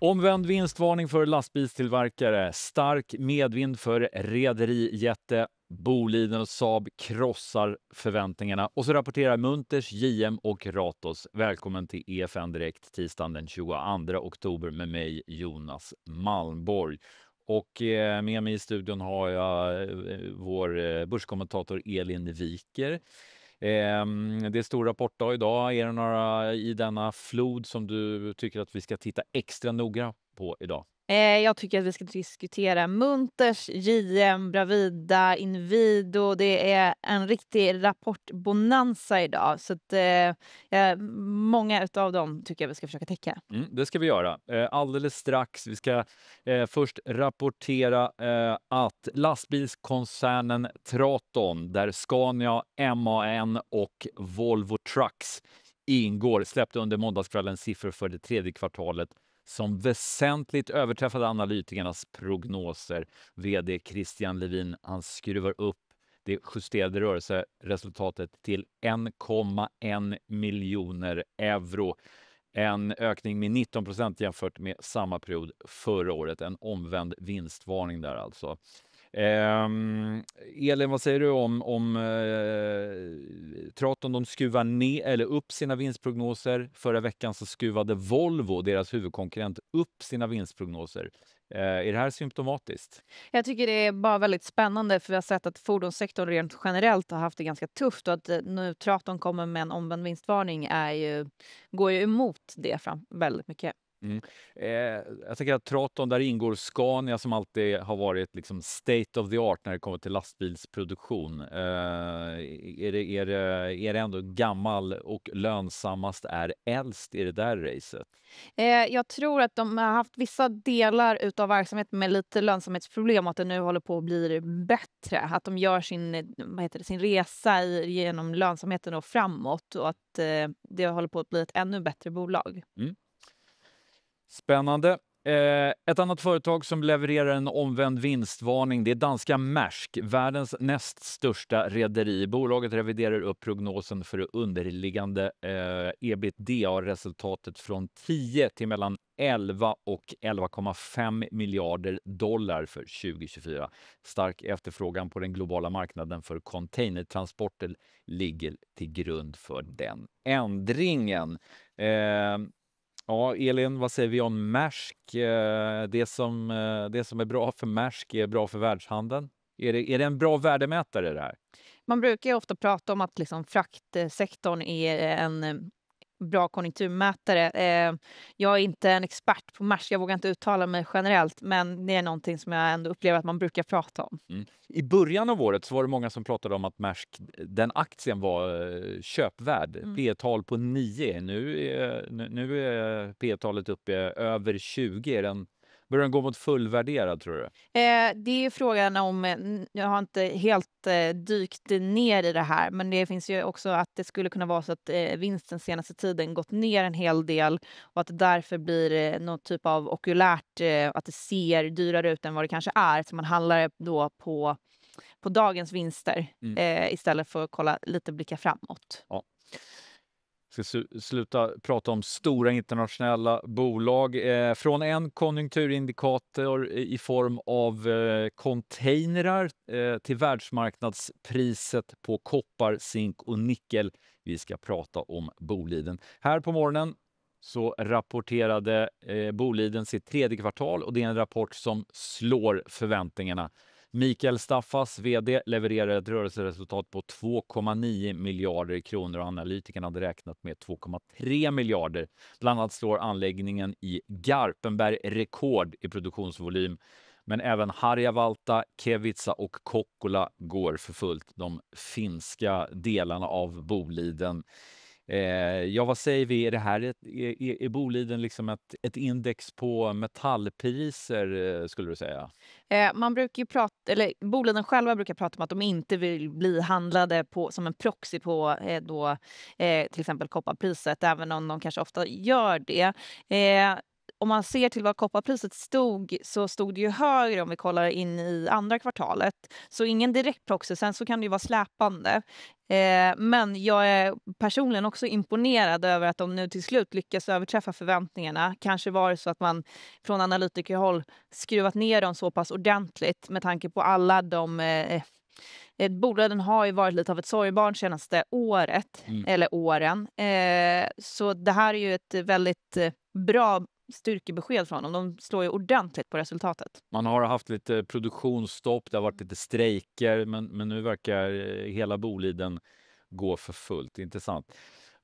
Omvänd vinstvarning för lastbilstillverkare, stark medvind för rederijätte, Boliden och Saab krossar förväntningarna och så rapporterar Munters, JM och Ratos. Välkommen till EFN Direkt tisdagen den 22 oktober med mig Jonas Malmborg. Och eh, med mig i studion har jag eh, vår eh, börskommentator Elin Wiker. Ehm, det är stor rapportdag idag. Är det några i denna flod som du tycker att vi ska titta extra noga på idag? Eh, jag tycker att vi ska diskutera Munters, JM, Bravida, Invido. Det är en riktig rapportbonanza idag. Så att, eh, många av dem tycker jag vi ska försöka täcka. Mm, det ska vi göra eh, alldeles strax. Vi ska eh, först rapportera eh, att lastbilskoncernen Traton där Scania, MAN och Volvo Trucks ingår släppte under måndagskvällen siffror för det tredje kvartalet som väsentligt överträffade analytikernas prognoser. Vd Christian Levin han skruvar upp det justerade rörelseresultatet till 1,1 miljoner euro. En ökning med 19 jämfört med samma period förra året. En omvänd vinstvarning där alltså. Eh, Elin, vad säger du om, om eh, Traton? De skruvar ner, eller upp sina vinstprognoser. Förra veckan så skruvade Volvo, deras huvudkonkurrent, upp sina vinstprognoser. Eh, är det här symptomatiskt? Jag tycker det är bara väldigt spännande för vi har sett att fordonssektorn rent generellt har haft det ganska tufft och att eh, nu Traton kommer med en omvänd vinstvarning är ju, går ju emot det fram väldigt mycket. Mm. Eh, jag tänker att Traton, där ingår Scania som alltid har varit liksom state of the art när det kommer till lastbilsproduktion. Eh, är, det, är, det, är det ändå gammal och lönsammast är äldst i det där racet? Eh, jag tror att de har haft vissa delar utav verksamheten med lite lönsamhetsproblem och att det nu håller på att bli bättre. Att de gör sin, vad heter det, sin resa i, genom lönsamheten och framåt och att eh, det håller på att bli ett ännu bättre bolag. Mm. Spännande. Eh, ett annat företag som levererar en omvänd vinstvarning det är danska Maersk, världens näst största rederi. Bolaget reviderar upp prognosen för det underliggande eh, ebitda-resultatet från 10 till mellan 11 och 11,5 miljarder dollar för 2024. Stark efterfrågan på den globala marknaden för containertransporter ligger till grund för den ändringen. Eh, Ja, Elin, vad säger vi om Maersk? Eh, det som, eh, det som är bra för Maersk är bra för världshandeln. Är det, är det en bra värdemätare? det här? Man brukar ofta prata om att liksom fraktsektorn är en bra konjunkturmätare. Eh, jag är inte en expert på mars, jag vågar inte uttala mig generellt, men det är någonting som jag ändå upplever att man brukar prata om. Mm. I början av året så var det många som pratade om att Maersk, den aktien var eh, köpvärd. Mm. P tal på 9. Nu är, nu är P talet uppe över 20. Är den Börjar den gå mot fullvärderad, tror du? Eh, det är frågan om... Eh, jag har inte helt eh, dykt ner i det här men det finns ju också att det skulle kunna vara så att eh, vinsten senaste tiden gått ner en hel del och att det därför blir eh, någon typ av okulärt, eh, att det ser dyrare ut än vad det kanske är. Så man handlar då på på dagens vinster mm. eh, istället för att kolla lite blicka framåt. Ja, ska sluta prata om stora internationella bolag. Eh, från en konjunkturindikator i form av eh, containrar eh, till världsmarknadspriset på koppar, zink och nickel. Vi ska prata om Boliden. Här på morgonen så rapporterade eh, Boliden sitt tredje kvartal och det är en rapport som slår förväntningarna. Mikael Staffas, vd, levererar ett rörelseresultat på 2,9 miljarder kronor och analytikerna hade räknat med 2,3 miljarder. Bland annat slår anläggningen i Garpenberg rekord i produktionsvolym. Men även Harjavalta, Kevitsa och Kokkola går för fullt. De finska delarna av Boliden Eh, ja, vad säger vi? Är det här ett, är, är Boliden liksom ett, ett index på metallpriser, eh, skulle du säga? Eh, man brukar prata, eller Boliden själva brukar prata om att de inte vill bli handlade på, som en proxy på eh, då, eh, till exempel kopparpriset, även om de kanske ofta gör det. Eh, om man ser till vad kopparpriset stod så stod det ju högre om vi kollar in i andra kvartalet. Så ingen direkt proxy. Sen så kan det ju vara släpande. Eh, men jag är personligen också imponerad över att de nu till slut lyckas överträffa förväntningarna. Kanske var det så att man från analytikerhåll skruvat ner dem så pass ordentligt med tanke på alla de eh, eh Bolagen har ju varit lite av ett sorgbarn senaste året, mm. eller åren. Eh, så det här är ju ett väldigt eh, bra styrkebesked från dem. De slår ju ordentligt på resultatet. Man har haft lite produktionsstopp, det har varit lite strejker men, men nu verkar eh, hela Boliden gå för fullt. Intressant.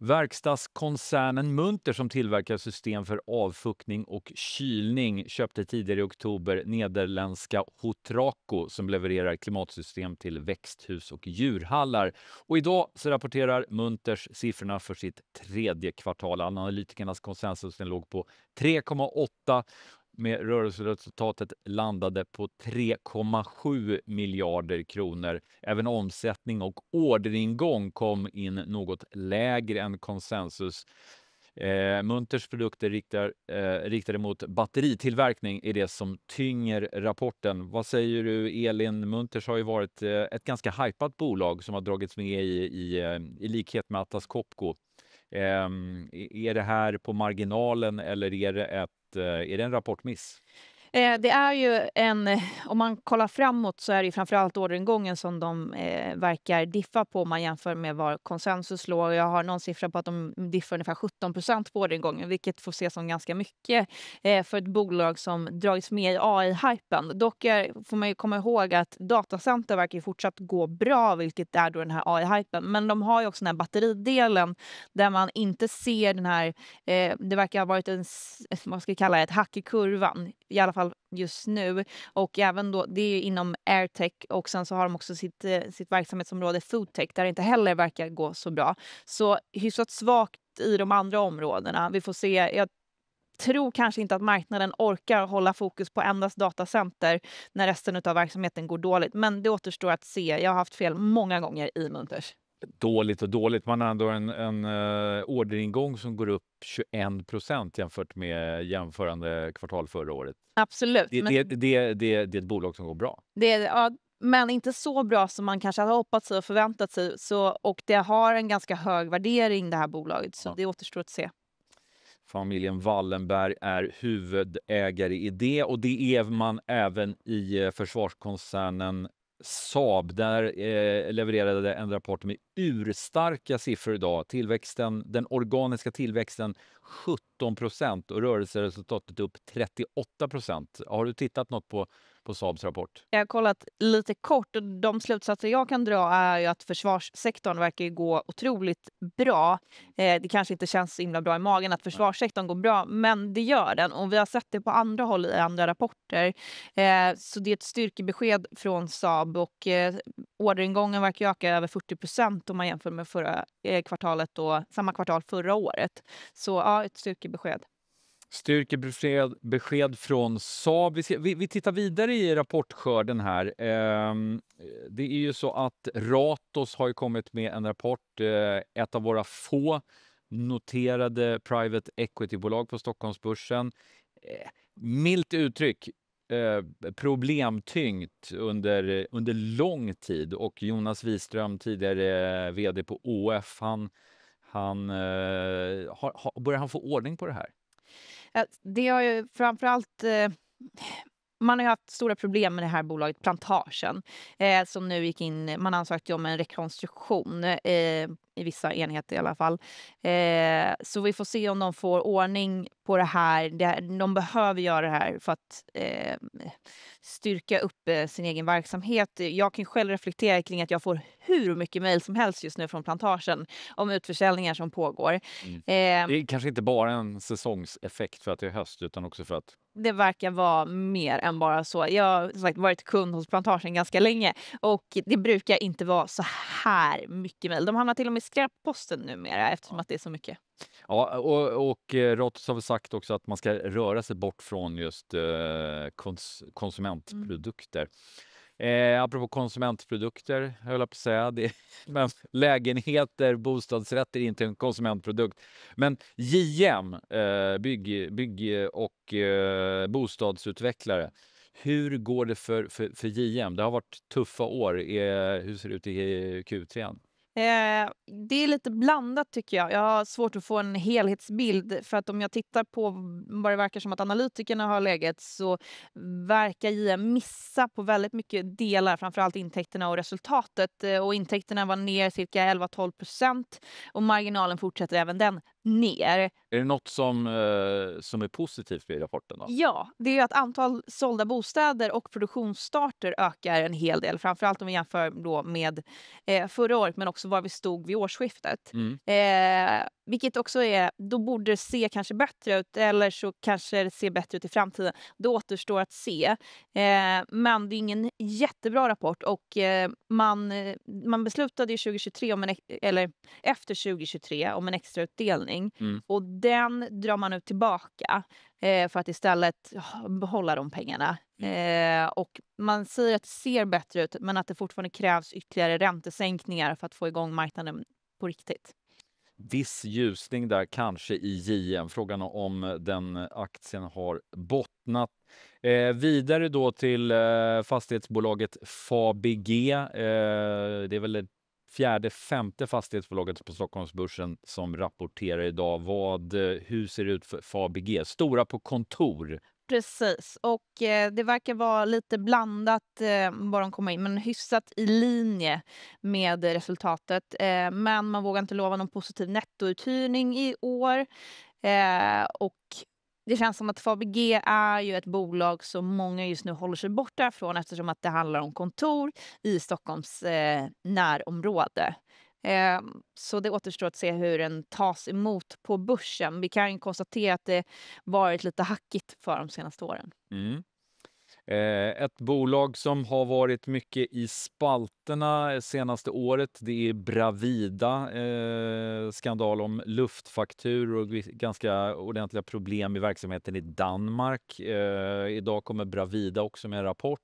Verkstadskoncernen Munter som tillverkar system för avfuktning och kylning köpte tidigare i oktober nederländska Hotraco som levererar klimatsystem till växthus och djurhallar. Och idag så rapporterar Munters siffrorna för sitt tredje kvartal. Analytikernas konsensus låg på 3,8 med rörelseresultatet landade på 3,7 miljarder kronor. Även omsättning och orderingång kom in något lägre än konsensus. Eh, Munters produkter riktar, eh, riktade mot batteritillverkning är det som tynger rapporten. Vad säger du, Elin? Munters har ju varit eh, ett ganska hajpat bolag som har dragits med i, i, eh, i likhet med Atlas Copco. Eh, är det här på marginalen eller är det ett Eh, är det en rapportmiss? Eh, det är ju en, eh, om man kollar framåt så är det framför allt orderingången som de eh, verkar diffa på om man jämför med var konsensus låg. Jag har någon siffra på att de diffar ungefär 17 procent på orderingången, vilket får ses som ganska mycket för ett bolag som dragits med i AI-hypen. Dock är, får man ju komma ihåg att datacenter verkar fortsatt gå bra, vilket är då den här AI-hypen. Men de har ju också den här batteridelen där man inte ser den här... det verkar ha varit en, vad ska vi kalla det, ett hack i kurvan, i alla fall fall just nu. Och även då, det är inom airtech och sen så har de också sitt, eh, sitt verksamhetsområde foodtech där det inte heller verkar gå så bra. Så hyfsat svagt i de andra områdena. Vi får se. Jag tror kanske inte att marknaden orkar hålla fokus på endast datacenter när resten av verksamheten går dåligt. Men det återstår att se. Jag har haft fel många gånger i Munters dåligt och dåligt. Man har ändå en, en eh, orderingång som går upp 21 procent jämfört med jämförande kvartal förra året. Absolut. Det, men... det, det, det, det, är ett bolag som går bra. Det, ja, men inte så bra som man kanske hade hoppats och förväntat sig. Så, och det har en ganska hög värdering, det här bolaget, så ja. det återstår att se. Familjen Wallenberg är huvudägare i det och det är man även i eh, försvarskoncernen Saab, där eh, levererade en rapport med urstarka siffror idag. Tillväxten, den organiska tillväxten 17 procent och rörelseresultatet upp 38 procent. Har du tittat något på på Saabs rapport? Jag har kollat lite kort och de slutsatser jag kan dra är ju att försvarssektorn verkar gå otroligt bra. Eh, det kanske inte känns så himla bra i magen att försvarssektorn går bra, men det gör den och vi har sett det på andra håll i andra rapporter. Eh, så det är ett styrkebesked från Saab och eh, orderingången verkar öka över 40 procent om man jämför med förra eh, kvartalet och samma kvartal förra året. Så ja, ett styrkebesked. Styrkebesked besked, från Saab. Vi, ser, vi, vi, tittar vidare i rapportskörden här. Eh, det är ju så att Ratos har kommit med en rapport, eh, ett av våra få noterade private equity-bolag på Stockholmsbörsen. Eh, milt uttryck, eh, problemtyngt under, under lång tid. Och Jonas Wiström, tidigare eh, vd på OF, han, han, eh, har, har, börjar han få ordning på det här? Det har ju framförallt... Eh, man har ju haft stora problem med det här bolaget Plantagen eh, som nu gick in... Man ansökte om en rekonstruktion eh, i vissa enheter i alla fall. Eh, så vi får se om de får ordning på det här. Det, de behöver göra det här för att eh, styrka upp eh, sin egen verksamhet. Jag kan själv reflektera kring att jag får hur mycket mejl som helst just nu från plantagen om utförsäljningar som pågår. Mm. Eh, det är kanske inte bara en säsongseffekt för att det är höst utan också för att det verkar vara mer än bara så. Jag har sagt, varit kund hos plantagen ganska länge och det brukar inte vara så här mycket mejl. De hamnar till och med skräpposten numera eftersom att det är så mycket. Ja, och, och eh, Rotos har sagt också att man ska röra sig bort från just eh, kons konsumentprodukter. Mm. Eh, apropå konsumentprodukter, höll jag på att säga. Det, men lägenheter, bostadsrätter är inte en konsumentprodukt. Men JM, eh, bygg, bygg och eh, bostadsutvecklare. Hur går det för, för, för JM? Det har varit tuffa år. Eh, hur ser det ut i Q3? Eh, det är lite blandat tycker jag. Jag har svårt att få en helhetsbild för att om jag tittar på vad det verkar som att analytikerna har läget så verkar JM missa på väldigt mycket delar, framförallt intäkterna och resultatet. Eh, och intäkterna var ner cirka 11-12 procent och marginalen fortsätter även den ner. Är det nåt som, eh, som är positivt i rapporten? Då? Ja, det är att antal sålda bostäder och produktionsstarter ökar en hel del. Framförallt om vi jämför då med eh, förra året, men också var vi stod vid årsskiftet. Mm. Eh, vilket också är, då borde det se kanske bättre ut, eller så kanske det ser bättre ut i framtiden. Det återstår att se. Eh, men det är ingen jättebra rapport och eh, man, eh, man beslutade ju 2023 om en, eller efter 2023 om en extrautdelning utmaning. Mm. Och den drar man nu tillbaka eh, för att istället behålla de pengarna. Mm. Eh, och man säger att det ser bättre ut men att det fortfarande krävs ytterligare räntesänkningar för att få igång marknaden på riktigt viss ljusning där kanske i JM. Frågan om den aktien har bottnat. Eh, vidare då till eh, fastighetsbolaget Fabege. Eh, det är väl ett fjärde, femte fastighetsbolaget på Stockholmsbörsen som rapporterar idag. Vad, eh, hur ser det ut för Fabg? Stora på kontor. Precis, och eh, det verkar vara lite blandat eh, var de kommer in, men hyfsat i linje med resultatet. Eh, men man vågar inte lova någon positiv nettouthyrning i år. Eh, och det känns som att Fabg är ju ett bolag som många just nu håller sig borta från eftersom att det handlar om kontor i Stockholms eh, närområde. Ehm, så det återstår att se hur den tas emot på börsen. Vi kan konstatera att det varit lite hackigt för de senaste åren. Mm. Eh, ett bolag som har varit mycket i spalterna eh, senaste året det är Bravida. Eh, skandal om luftfaktur och ganska ordentliga problem i verksamheten i Danmark. Idag kommer Bravida också med en rapport.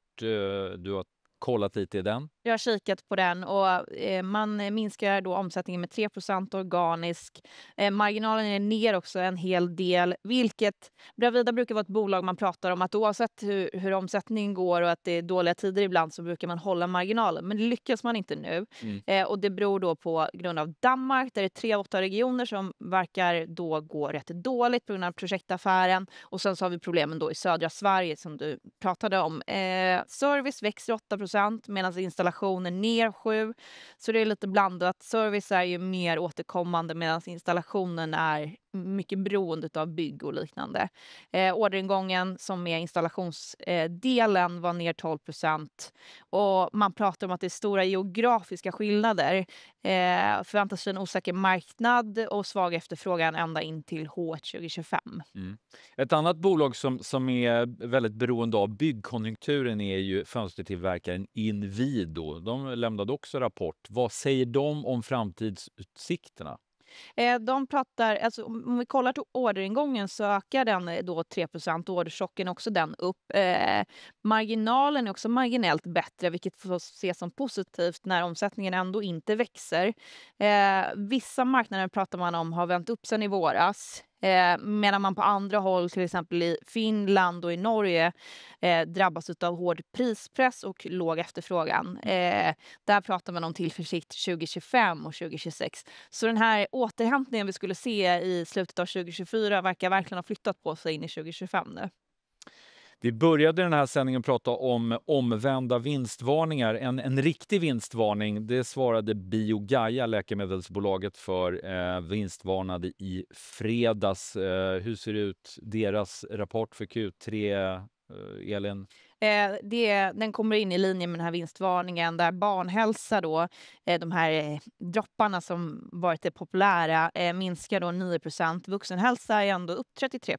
Du har kollat lite i den? Jag har kikat på den och eh, man minskar då omsättningen med 3 organisk. Eh, marginalen är ner också en hel del, vilket Bravida brukar vara ett bolag man pratar om att oavsett hur, hur omsättningen går och att det är dåliga tider ibland så brukar man hålla marginalen. Men det lyckas man inte nu mm. Eh, och det beror då på grund av Danmark där det är tre, åtta regioner som verkar då gå rätt dåligt på grund av projektaffären och sen så har vi problemen då i södra Sverige som du pratade om. service växer 8 procent medan installation är ner 7 Så det är lite blandat. Service är ju mer återkommande medan installationen är mycket beroende av bygg och liknande. Eh, orderingången som är installationsdelen var ner 12 procent och man pratar om att det är stora geografiska skillnader. Eh, förväntas en osäker marknad och svag efterfrågan ända in till H1 2025. Mm. Ett annat bolag som, som är väldigt beroende av byggkonjunkturen är ju fönstertillverkaren Inwido. De lämnade också rapport. Vad säger de om framtidsutsikterna? Eh, de pratar, alltså, om vi kollar till orderingången så ökar den eh, då 3 orderstocken också den upp. Eh, marginalen är också marginellt bättre, vilket får ses som positivt när omsättningen ändå inte växer. Eh, vissa marknader pratar man om har vänt upp sen i våras. Eh, medan man på andra håll, till exempel i Finland och i Norge eh, drabbas av hård prispress och låg efterfrågan. Eh, där pratar man om tillförsikt 2025 och 2026. Så den här återhämtningen vi skulle se i slutet av 2024 verkar verkligen ha flyttat på sig in i 2025 nu. Vi började den här sändningen prata om omvända vinstvarningar. En, en riktig vinstvarning det svarade Biogaia, läkemedelsbolaget, för eh, vinstvarnade i fredags. Eh, hur ser det ut deras rapport för Q3, eh, Elin? Eh, det, den kommer in i linje med den här vinstvarningen där barnhälsa, då, eh, de här eh, dropparna som varit det populära, eh, minskar då 9 Vuxenhälsa är ändå upp 33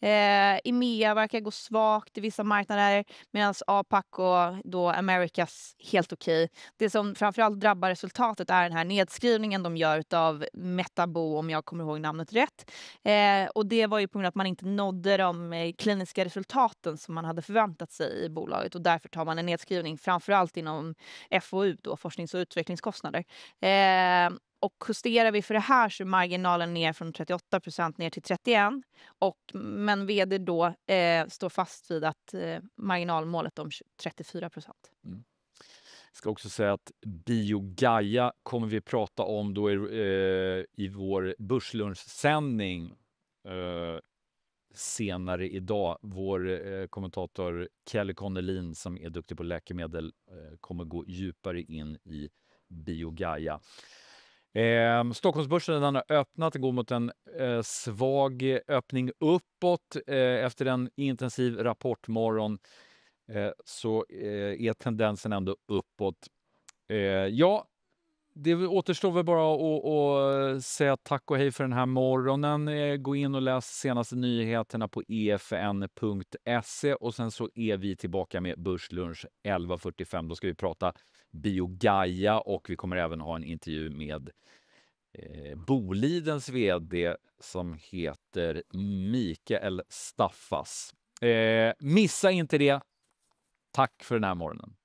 mm. IMEA verkar gå svagt i vissa marknader medan APAC och då Americas helt okej. Okay. Det som framförallt drabbar resultatet är den här nedskrivningen de gör av Metabo, om jag kommer ihåg namnet rätt. Eh, och det var ju på grund av att man inte nådde de eh, kliniska resultaten som man hade förväntat återhämtat sig i bolaget och därför tar man en nedskrivning framförallt inom FoU, då, forsknings och utvecklingskostnader. Eh, och justerar vi för det här så är marginalen ner från 38 ner till 31 och, Men vd då eh, står fast vid att eh, marginalmålet om 34 mm. Jag ska också säga att Biogaia kommer vi prata om då i, eh, i vår börslunchsändning eh, senare idag. Vår eh, kommentator Kelly Connelin som är duktig på läkemedel eh, kommer gå djupare in i Biogaia. Eh, Stockholmsbörsen den har öppnat, går mot en eh, svag öppning uppåt eh, efter en intensiv rapportmorgon eh, så eh, är tendensen ändå uppåt. Eh, ja, det återstår väl bara att, att säga tack och hej för den här morgonen. Eh, gå in och läs senaste nyheterna på efn.se e och sen så är vi tillbaka med Börslunch 11.45. Då ska vi prata Biogaia och vi kommer även ha en intervju med eh, Bolidens vd som heter Mikael Staffas. Eh, missa inte det. Tack för den här morgonen.